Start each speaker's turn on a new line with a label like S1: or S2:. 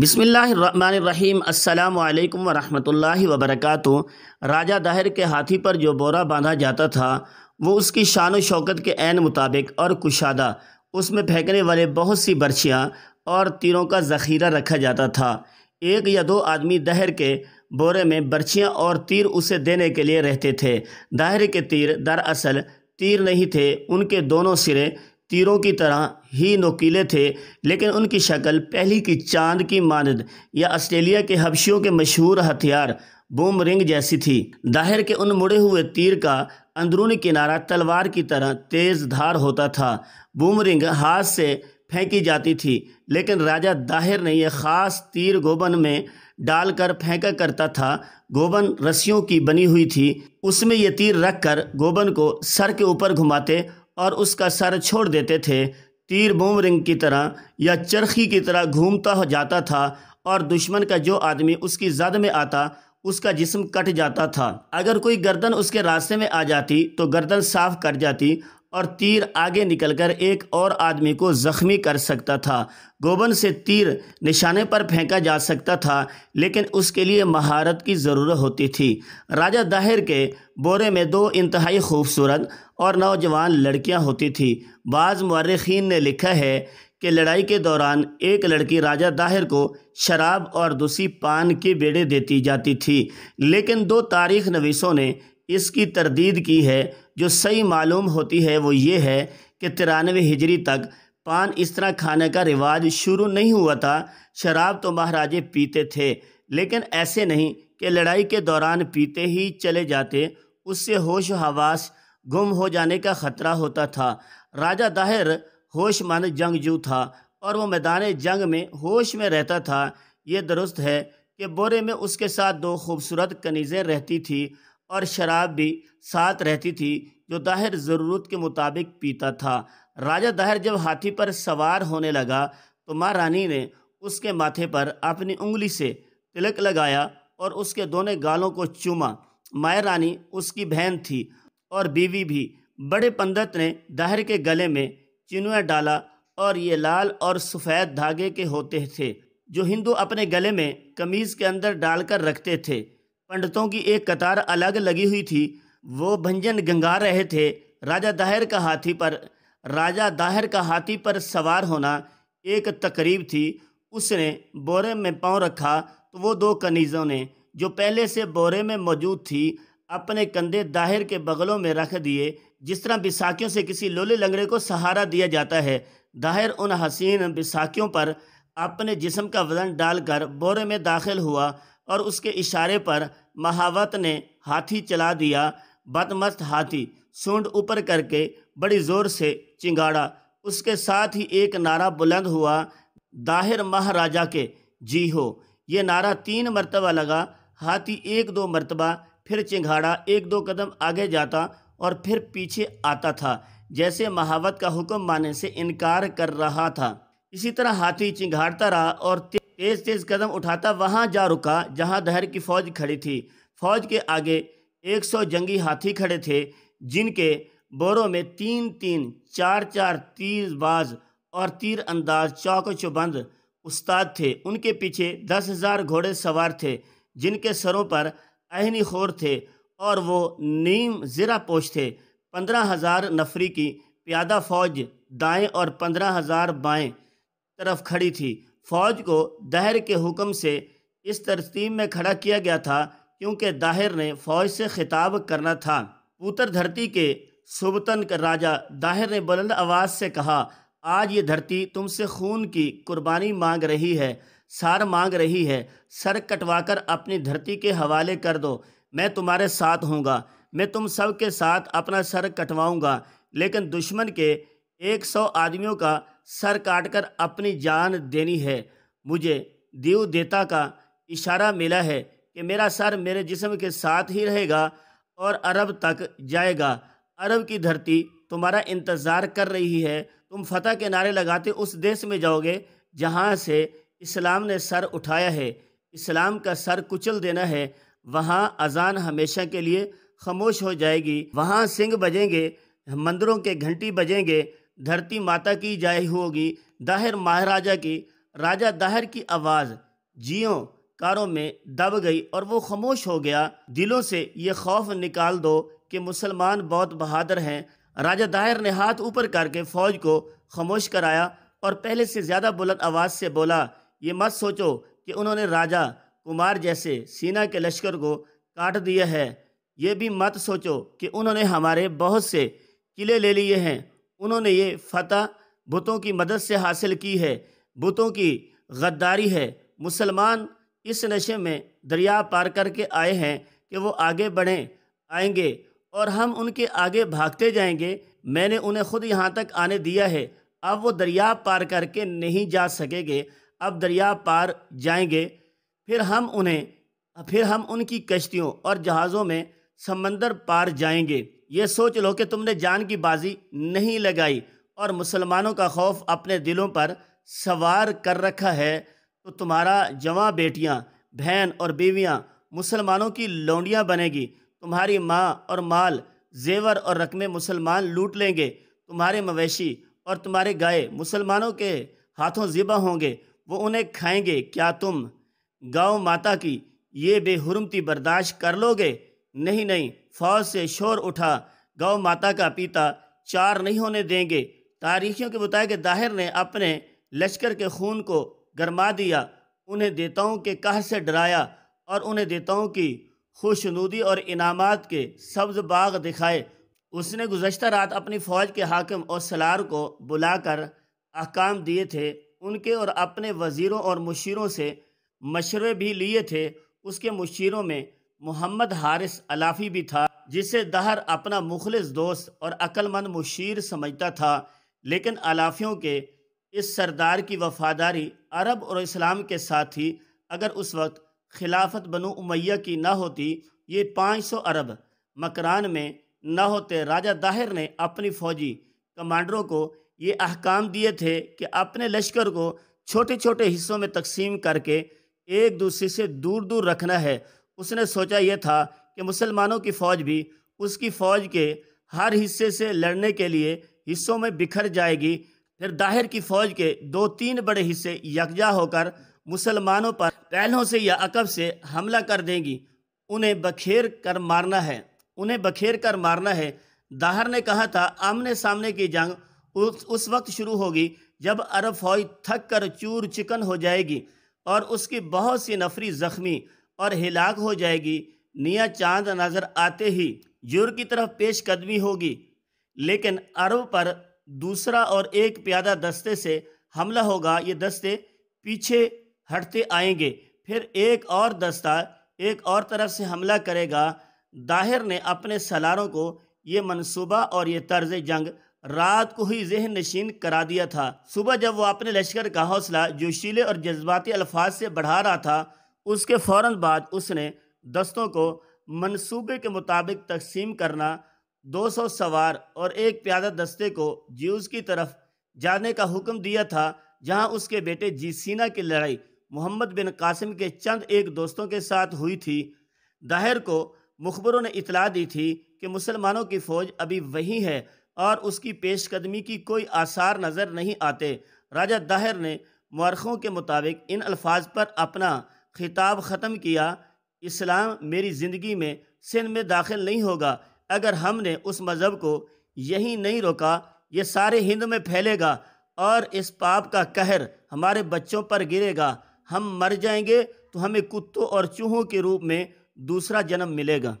S1: बिसमीम् अल्लाम वरहमल वबरक राजा दाहिर के हाथी पर जो बोरा बांधा जाता था वो उसकी शान व शौकत के ऐन मुताबिक और कुशादा उसमें फेंकने वाले बहुत सी बर्छियाँ और तीरों का ज़ख़ीरा रखा जाता था एक या दो आदमी दहर के बोरे में बर्छियाँ और तीर उसे देने के लिए रहते थे दाहिर के तीर दरअसल तीर नहीं थे उनके दोनों सिरे तीरों की तरह ही नोकीले थे लेकिन उनकी शक्ल पहली की चांद की मानद या ऑस्ट्रेलिया के हबशियों के मशहूर हथियार बूम रिंग जैसी थी दाहिर के उन मुड़े हुए तीर का अंदरूनी किनारा तलवार की तरह तेज़ धार होता था बूम रिंग हाथ से फेंकी जाती थी लेकिन राजा दाहिर ने यह ख़ास तीर गोबन में डालकर फेंका करता था गोबन रस्सियों की बनी हुई थी उसमें यह तीर रखकर गोबन को सर के ऊपर घुमाते और उसका सर छोड़ देते थे तीर बोमरिंग की तरह या चरखी की तरह घूमता जाता था और दुश्मन का जो आदमी उसकी जद में आता उसका जिस्म कट जाता था अगर कोई गर्दन उसके रास्ते में आ जाती तो गर्दन साफ कर जाती और तीर आगे निकलकर एक और आदमी को ज़ख्मी कर सकता था गोबन से तीर निशाने पर फेंका जा सकता था लेकिन उसके लिए महारत की ज़रूरत होती थी राजा दाहिर के बोरे में दो इंतहाई खूबसूरत और नौजवान लड़कियां होती थी बाज़ मर्रखीन ने लिखा है कि लड़ाई के दौरान एक लड़की राजा दाहिर को शराब और दूसरी पान के बेड़े देती जाती थी लेकिन दो तारीख नवीसों ने इसकी तरदीद की है जो सही मालूम होती है वो ये है कि तिरानवे हिजरी तक पान इस तरह खाने का रिवाज शुरू नहीं हुआ था शराब तो महाराजे पीते थे लेकिन ऐसे नहीं कि लड़ाई के दौरान पीते ही चले जाते उससे होश हवास गुम हो जाने का खतरा होता था राजा दाहिर होशमंद जंगजू था और वह मैदान जंग में होश में रहता था ये दुरुस्त है कि बोरे में उसके साथ दो खूबसूरत कनीज़ें रहती थी और शराब भी साथ रहती थी जो दाहिर ज़रूरत के मुताबिक पीता था राजा दाहिर जब हाथी पर सवार होने लगा तो माँ रानी ने उसके माथे पर अपनी उंगली से तिलक लगाया और उसके दोनों गालों को चूमा माया रानी उसकी बहन थी और बीवी भी बड़े पंडित ने दाहिर के गले में चिनुआ डाला और ये लाल और सफ़ेद धागे के होते थे जो हिंदू अपने गले में कमीज़ के अंदर डालकर रखते थे पंडितों की एक कतार अलग लगी हुई थी वो भंजन गंगा रहे थे राजा दाहिर का हाथी पर राजा दाहिर का हाथी पर सवार होना एक तकरीब थी उसने बोरे में पांव रखा तो वो दो कनीज़ों ने जो पहले से बोरे में मौजूद थी अपने कंधे दाहिर के बगलों में रख दिए जिस तरह बिसाखियों से किसी लोले लंगड़े को सहारा दिया जाता है दाहिर उन हसीन बिसाखियों पर अपने जिसम का वजन डालकर बोरे में दाखिल हुआ और उसके इशारे पर महावत ने हाथी चला दिया बदमस्त हाथी सूंड ऊपर करके बड़ी ज़ोर से चिंगाड़ा उसके साथ ही एक नारा बुलंद हुआ दाहिर महाराजा के जी हो ये नारा तीन मरतबा लगा हाथी एक दो मरतबा फिर चिंघाड़ा एक दो कदम आगे जाता और फिर पीछे आता था जैसे महावत का हुक्म मानने से इनकार कर रहा था इसी तरह हाथी चिंघाड़ता रहा और तेज तेज कदम उठाता वहां जा रुका जहां दहर की फौज खड़ी थी फौज के आगे 100 जंगी हाथी खड़े थे जिनके बोरों में तीन तीन चार चार तीरबाज और तीर अंदाज चौक चुबंद उस्ताद थे उनके पीछे दस हज़ार घोड़े सवार थे जिनके सरों पर आहनी खोर थे और वो नीम ज़रा पोश थे पंद्रह हज़ार नफरी की प्यादा फौज दाएँ और पंद्रह हज़ार बाएँ तरफ खड़ी थी फौज को दहर के हुक्म से इस तरतीब में खड़ा किया गया था क्योंकि दाहिर ने फौज से खिताब करना था पूतर धरती के सुबतन का राजा दाहिर ने बुलंद आवाज़ से कहा आज ये धरती तुमसे खून की कुर्बानी मांग रही है सार मांग रही है सर कटवाकर अपनी धरती के हवाले कर दो मैं तुम्हारे साथ हूँगा मैं तुम सब के साथ अपना सर कटवाऊँगा लेकिन दुश्मन के एक सौ आदमियों का सर काटकर अपनी जान देनी है मुझे दीव देता का इशारा मिला है कि मेरा सर मेरे जिस्म के साथ ही रहेगा और अरब तक जाएगा अरब की धरती तुम्हारा इंतज़ार कर रही है तुम फतह के नारे लगाते उस देश में जाओगे जहाँ से इस्लाम ने सर उठाया है इस्लाम का सर कुचल देना है वहाँ अजान हमेशा के लिए खामोश हो जाएगी वहाँ सिंग बजेंगे मंदिरों के घंटी बजेंगे धरती माता की जाय होगी दाहिर महाराजा की राजा दाहिर की आवाज़ जियो कारों में दब गई और वो खामोश हो गया दिलों से ये खौफ निकाल दो कि मुसलमान बहुत बहादुर हैं राजा दाहिर ने हाथ ऊपर करके फ़ौज को खामोश कराया और पहले से ज़्यादा बुलंद आवाज़ से बोला ये मत सोचो कि उन्होंने राजा कुमार जैसे सीना के लश्कर को काट दिया है ये भी मत सोचो कि उन्होंने हमारे बहुत से किले ले लिए हैं उन्होंने ये फतह बुतों की मदद से हासिल की है बुतों की गद्दारी है मुसलमान इस नशे में दरिया पार करके आए हैं कि वो आगे बढ़ें आएंगे और हम उनके आगे भागते जाएंगे मैंने उन्हें खुद यहाँ तक आने दिया है अब वो दरिया पार करके नहीं जा सकेंगे अब दरिया पार जाएंगे फिर हम उन्हें फिर हम उनकी कश्तियों और जहाज़ों में समंदर पार जाएंगे ये सोच लो कि तुमने जान की बाजी नहीं लगाई और मुसलमानों का खौफ अपने दिलों पर सवार कर रखा है तो तुम्हारा जवां बेटियां, बहन और बीवियां मुसलमानों की लौंडियां बनेगी तुम्हारी माँ और माल जेवर और रकमें मुसलमान लूट लेंगे तुम्हारे मवेशी और तुम्हारे गाय मुसलमानों के हाथों ज़िबा होंगे वो उन्हें खाएंगे क्या तुम गौ माता की ये बेहरमती बर्दाश्त कर लोगे नहीं नहीं फौज से शोर उठा गौ माता का पिता चार नहीं होने देंगे तारीखियों के बताए कि दाहिर ने अपने लश्कर के खून को गरमा दिया उन्हें देताओं के कह से डराया और उन्हें देताओं की खुशनूदी और इनामात के सब्ज बाग दिखाए उसने गुजशत रात अपनी फ़ौज के हाकम और सलार को बुलाकर अहकाम दिए थे उनके और अपने वज़ीरों और मुशीरों से मशवरे भी लिए थे उसके मुशीरों में मोहम्मद हारिस अलाफ़ी भी था जिसे दहर अपना मुखलिस दोस्त और अक्लमंद मुशीर समझता था लेकिन अलाफ़ियों के इस सरदार की वफादारी अरब और इस्लाम के साथ ही अगर उस वक्त खिलाफत बनु उमैया की ना होती ये पाँच सौ अरब मकरान में न होते राजा दाहिर ने अपनी फ़ौजी कमांडरों को ये अहकाम दिए थे कि अपने लश्कर को छोटे छोटे हिस्सों में तकसीम करके एक दूसरे से दूर दूर रखना है उसने सोचा यह था कि मुसलमानों की फ़ौज भी उसकी फ़ौज के हर हिस्से से लड़ने के लिए हिस्सों में बिखर जाएगी फिर दाहिर की फ़ौज के दो तीन बड़े हिस्से यकजा होकर मुसलमानों पर पहलों से या अकब से हमला कर देंगी उन्हें बखेर कर मारना है उन्हें बखेर कर मारना है दाहर ने कहा था आमने सामने की जंग उस उस वक्त शुरू होगी जब अरब फौज थक कर चूर चिकन हो जाएगी और उसकी बहुत सी नफरी ज़ख्मी और हिलाक हो जाएगी निया चांद नज़र आते ही जुर की तरफ पेश कदमी होगी लेकिन अरब पर दूसरा और एक प्यादा दस्ते से हमला होगा ये दस्ते पीछे हटते आएंगे फिर एक और दस्ता एक और तरफ से हमला करेगा दाहिर ने अपने सलारों को ये मंसूबा और ये तर्ज जंग रात को ही जहन नशीन करा दिया था सुबह जब वो अपने लश्कर का हौसला जोशीले और जज्बाती अल्फाज से बढ़ा रहा था उसके फ़ौर बाद उसने दस्तों को मनसूबे के मुताबिक तकसीम करना 200 सवार और एक प्यादा दस्ते को ज्यूज़ की तरफ जाने का हुक्म दिया था जहां उसके बेटे जीसीना की लड़ाई मोहम्मद बिन कासिम के चंद एक दोस्तों के साथ हुई थी दाहिर को मुखबरों ने इतला दी थी कि मुसलमानों की फ़ौज अभी वही है और उसकी पेशकदमी की कोई आसार नज़र नहीं आते राजा दाहिर ने मौरखों के मुताबिक इन अल्फाज पर अपना खिताब ख़त्म किया इस्लाम मेरी ज़िंदगी में सिंध में दाखिल नहीं होगा अगर हमने उस मज़हब को यहीं नहीं रोका ये सारे हिंद में फैलेगा और इस पाप का कहर हमारे बच्चों पर गिरेगा हम मर जाएंगे तो हमें कुत्तों और चूहों के रूप में दूसरा जन्म मिलेगा